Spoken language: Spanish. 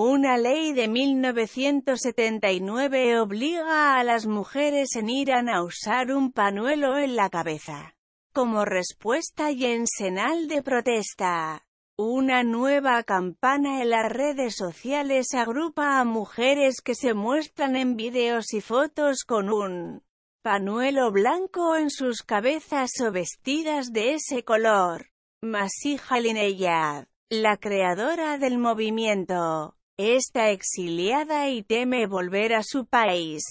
Una ley de 1979 obliga a las mujeres en Irán a usar un panuelo en la cabeza. Como respuesta y en de protesta, una nueva campana en las redes sociales agrupa a mujeres que se muestran en videos y fotos con un panuelo blanco en sus cabezas o vestidas de ese color. Masih Halineyad, la creadora del movimiento, está exiliada y teme volver a su país.